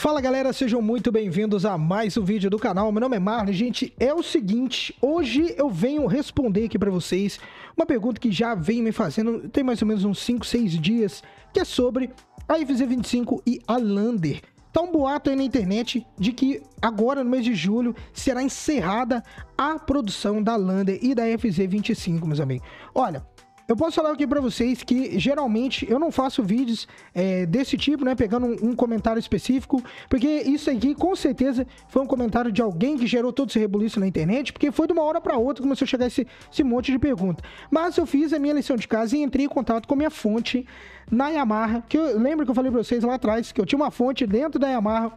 Fala galera, sejam muito bem-vindos a mais um vídeo do canal. Meu nome é Marlon. Gente, é o seguinte, hoje eu venho responder aqui para vocês uma pergunta que já vem me fazendo, tem mais ou menos uns 5, 6 dias, que é sobre a FZ25 e a Lander. Tá um boato aí na internet de que agora no mês de julho será encerrada a produção da Lander e da FZ25, meus amigos. Olha, eu posso falar aqui para vocês que geralmente eu não faço vídeos é, desse tipo, né? Pegando um, um, comentário específico, porque isso aqui com certeza foi um comentário de alguém que gerou todo esse rebuliço na internet, porque foi de uma hora para outra que começou a chegar esse, esse monte de pergunta. Mas eu fiz a minha lição de casa e entrei em contato com a minha fonte na Yamaha, que eu lembro que eu falei para vocês lá atrás que eu tinha uma fonte dentro da Yamaha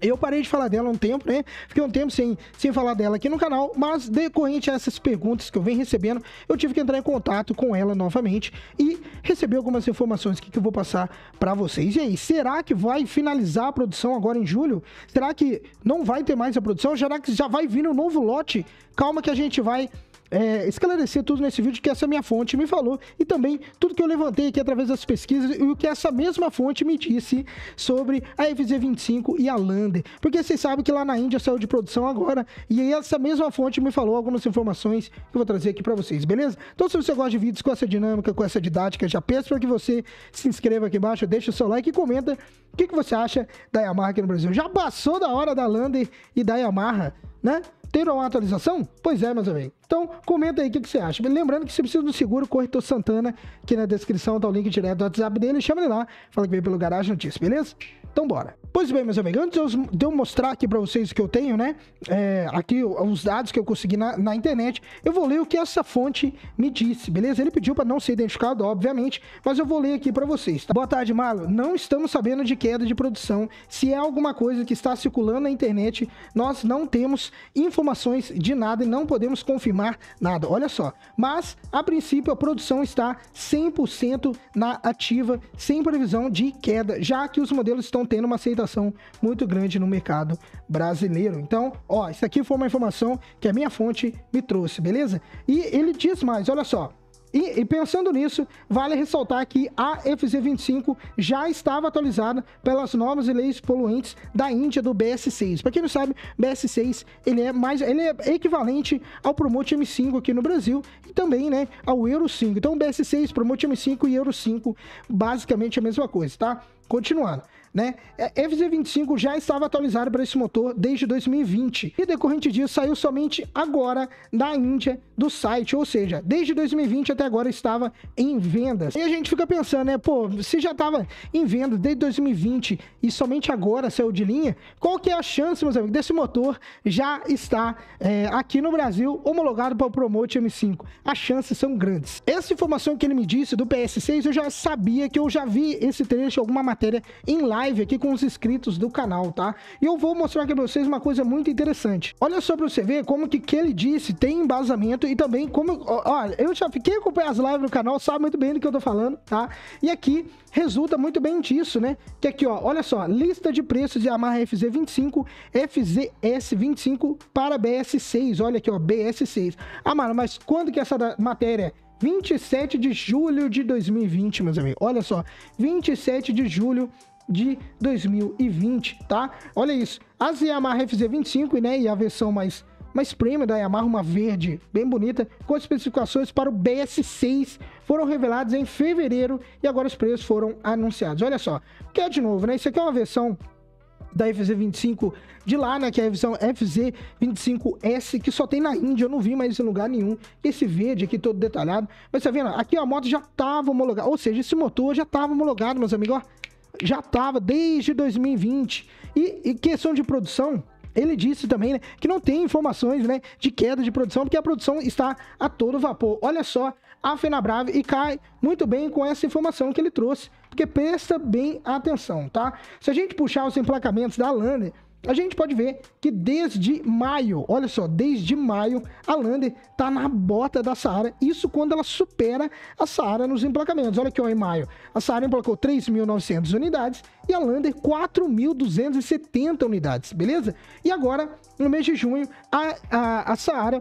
eu parei de falar dela um tempo, né? Fiquei um tempo sem, sem falar dela aqui no canal, mas decorrente a essas perguntas que eu venho recebendo, eu tive que entrar em contato com ela novamente e receber algumas informações que eu vou passar para vocês. E aí, será que vai finalizar a produção agora em julho? Será que não vai ter mais a produção? Será que já vai vir um novo lote? Calma que a gente vai é, esclarecer tudo nesse vídeo que essa minha fonte me falou e também tudo que eu levantei aqui através das pesquisas e o que essa mesma fonte me disse sobre a FZ25 e a Lander. Porque vocês sabem que lá na Índia saiu de produção agora e aí essa mesma fonte me falou algumas informações que eu vou trazer aqui para vocês, beleza? Então se você gosta de vídeos com essa dinâmica, com essa didática, já peço para que você se inscreva aqui embaixo, deixa o seu like e comenta o que, que você acha da Yamaha aqui no Brasil. Já passou da hora da Lander e da Yamaha, né? Ter uma atualização? Pois é, meus amigos. Então, comenta aí o que, que, você acha. Lembrando que se precisa do seguro, corretor Santana, que na descrição tá o link direto do WhatsApp dele, chama ele lá, fala que veio pelo Garagem Notícias, beleza? Então bora. Pois bem, meus amigos, antes de eu mostrar aqui para vocês o que eu tenho, né? É, aqui os dados que eu consegui na, na, internet, eu vou ler o que essa fonte me disse, beleza? Ele pediu para não ser identificado, obviamente, mas eu vou ler aqui para vocês. Tá? Boa tarde, Marlon. Não estamos sabendo de queda de produção. Se é alguma coisa que está circulando na internet, nós não temos informações de nada e não podemos confirmar nada. Olha só. Mas, a princípio, a produção está 100% na ativa, sem previsão de queda, já que os modelos estão tendo uma aceitação muito grande no mercado brasileiro. Então, ó, isso aqui foi uma informação que a minha fonte me trouxe, beleza? E ele diz mais, olha só. E, e, pensando nisso, vale ressaltar que a FZ25 já estava atualizada pelas normas e leis poluentes da Índia do BS6. Para quem não sabe, BS6 ele é mais, ele é equivalente ao Promote M5 aqui no Brasil e também, né, ao Euro 5. Então, BS6, Promote M5 e Euro 5, basicamente a mesma coisa, tá? Continuando né? É, FZ25 já estava atualizado para esse motor desde 2020 e decorrente disso saiu somente agora da Índia do site, ou seja, desde 2020 até agora estava em vendas. E a gente fica pensando, né, pô, se já estava em venda desde 2020 e somente agora saiu de linha, qual que é a chance, meus amigos, desse motor já estar é, aqui no Brasil homologado para o Promote M5? As chances são grandes. Essa informação que ele me disse do PS6, eu já sabia que eu já vi esse trecho, alguma matéria em live aqui com os inscritos do canal, tá? E eu vou mostrar aqui para vocês uma coisa muito interessante. Olha só para você ver como que que ele disse tem embasamento muito. E também, como. Olha, eu já fiquei acompanhando as lives no canal, sabe muito bem do que eu tô falando, tá? E aqui resulta muito bem disso, né? Que aqui, ó, olha só, lista de preços de Yamaha FZ25, FZS25 para BS6. Olha aqui, ó, BS6. Ah, mano, mas quando que essa matéria 27 de julho de 2020, meus amigos. Olha só, 27 de julho de 2020, tá? Olha isso. As Yamaha FZ25, né, e a versão mais mas prêmio da Yamaha, uma verde bem bonita, com especificações para o BS6, foram revelados em fevereiro e agora os preços foram anunciados. Olha só, que é de novo, né? Isso aqui é uma versão da FZ25 de lá, né? Que é a versão FZ25S, que só tem na Índia, eu não vi mais em lugar nenhum. Esse verde aqui todo detalhado. Mas tá vendo? Aqui a moto já tava homologada, ou seja, esse motor já tava homologado, meus amigos, ó. Já tava desde 2020. E, e questão de produção, ele disse também né, que não tem informações né, de queda de produção, porque a produção está a todo vapor. Olha só a Fenabrave e cai muito bem com essa informação que ele trouxe, porque presta bem atenção, tá? Se a gente puxar os emplacamentos da Lander, a gente pode ver que desde maio, olha só, desde maio, a Lander tá na bota da Saara, isso quando ela supera a Saara nos emplacamentos. Olha aqui, ó, em maio, a Saara emplacou 3.900 unidades e a Lander 4.270 unidades, beleza? E agora, no mês de junho, a, a, a Saara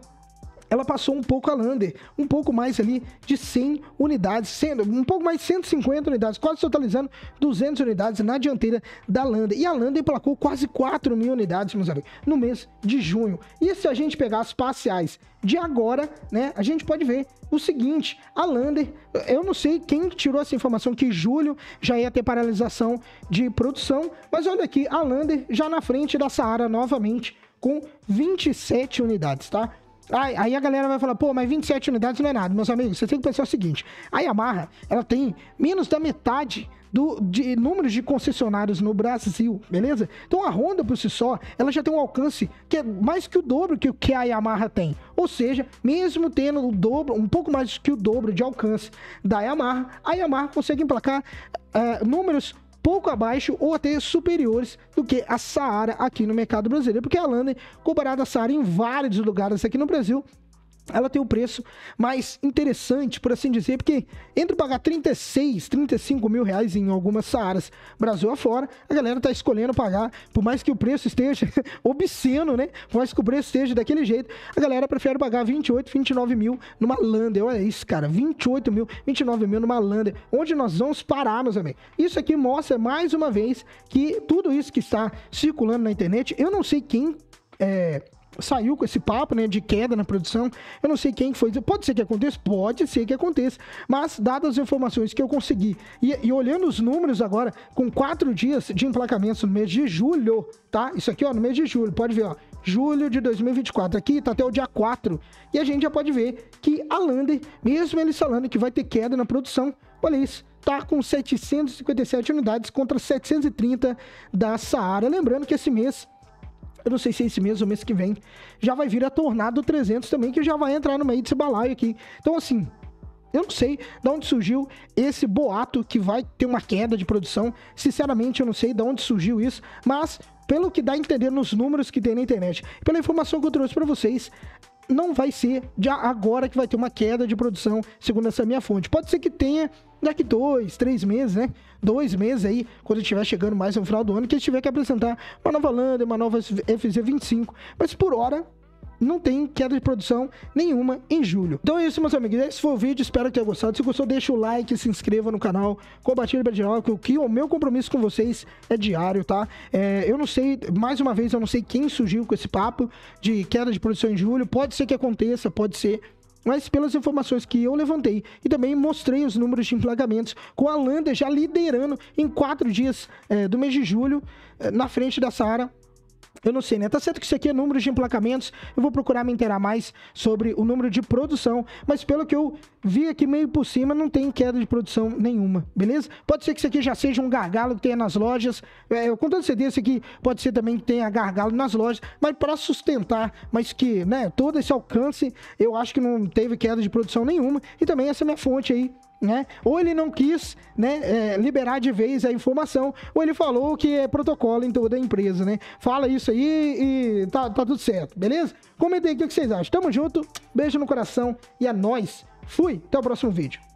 ela passou um pouco a Lander, um pouco mais ali de 100 unidades, sendo um pouco mais de 150 unidades, quase totalizando 200 unidades na dianteira da Lander. E a Lander placou quase 4 mil unidades, meus amigos, no mês de junho. E se a gente pegar as parciais de agora, né, a gente pode ver o seguinte, a Lander, eu não sei quem tirou essa informação que julho já ia ter paralisação de produção, mas olha aqui, a Lander já na frente da Saara novamente com 27 unidades, tá? Aí, aí, a galera vai falar, pô, mas 27 unidades não é nada. Meus amigos, você tem que pensar o seguinte: a Yamaha, ela tem menos da metade do, de números de concessionários no Brasil, beleza? Então a Honda por si só, ela já tem um alcance que é mais que o dobro que, que a Yamaha tem. Ou seja, mesmo tendo o dobro, um pouco mais que o dobro de alcance da Yamaha, a Yamaha consegue emplacar uh, números pouco abaixo ou até superiores do que a Saara aqui no mercado brasileiro, porque a Lander, comparada à Saara em vários lugares aqui no Brasil, ela tem um preço mais interessante, por assim dizer, porque entre pagar 36, 35 mil reais em algumas Saaras Brasil afora, a galera tá escolhendo pagar, por mais que o preço esteja obsceno, né? Por mais que o preço esteja daquele jeito, a galera prefere pagar 28, 29 mil numa Lander. Olha isso, cara, 28 mil, 29 mil numa Lander. Onde nós vamos parar, meus amigos? Isso aqui mostra mais uma vez que tudo isso que está circulando na internet, eu não sei quem é, saiu com esse papo, né, de queda na produção. Eu não sei quem foi. Pode ser que aconteça? Pode ser que aconteça. Mas, dadas as informações que eu consegui, e, e olhando os números agora, com quatro dias de emplacamento no mês de julho, tá? Isso aqui, ó, no mês de julho, pode ver, ó julho de 2024. Aqui tá até o dia 4. E a gente já pode ver que a Lander, mesmo ele falando que vai ter queda na produção, olha isso, tá com 757 unidades contra 730 da Saara. Lembrando que esse mês eu não sei se é esse mês ou mês que vem, já vai vir a Tornado 300 também, que já vai entrar no meio desse balaio aqui. Então, assim, eu não sei de onde surgiu esse boato que vai ter uma queda de produção. Sinceramente, eu não sei de onde surgiu isso, mas pelo que dá a entender nos números que tem na internet, pela informação que eu trouxe para vocês, não vai ser já agora que vai ter uma queda de produção, segundo essa minha fonte. Pode ser que tenha daqui dois, três meses, né? Dois meses aí, quando estiver chegando mais no final do ano, que a gente tiver que apresentar uma nova Lander, uma nova FZ25. Mas por hora, não tem queda de produção nenhuma em julho. Então é isso, meus amigos. Esse foi o vídeo, espero que tenha gostado. Se gostou, deixa o like, se inscreva no canal, compartilhe para geral, que o meu compromisso com vocês é diário, tá? É, eu não sei, mais uma vez, eu não sei quem surgiu com esse papo de queda de produção em julho. Pode ser que aconteça, pode ser mas pelas informações que eu levantei e também mostrei os números de emplagamentos, com a Landa já liderando em quatro dias é, do mês de julho, é, na frente da Sara, eu não sei, né? Tá certo que isso aqui é número de emplacamentos. Eu vou procurar me inteirar mais sobre o número de produção. Mas pelo que eu vi aqui meio por cima, não tem queda de produção nenhuma, beleza? Pode ser que isso aqui já seja um gargalo que tenha nas lojas. É, eu, com toda certeza, aqui pode ser também que tenha gargalo nas lojas. Mas para sustentar, mas que, né, todo esse alcance, eu acho que não teve queda de produção nenhuma. E também essa é minha fonte aí né? Ou ele não quis né, é, liberar de vez a informação, ou ele falou que é protocolo em toda a empresa, né? Fala isso aí e tá, tá tudo certo, beleza? Comentem aí o que vocês acham. Tamo junto, beijo no coração e a é nós. Fui, até o próximo vídeo.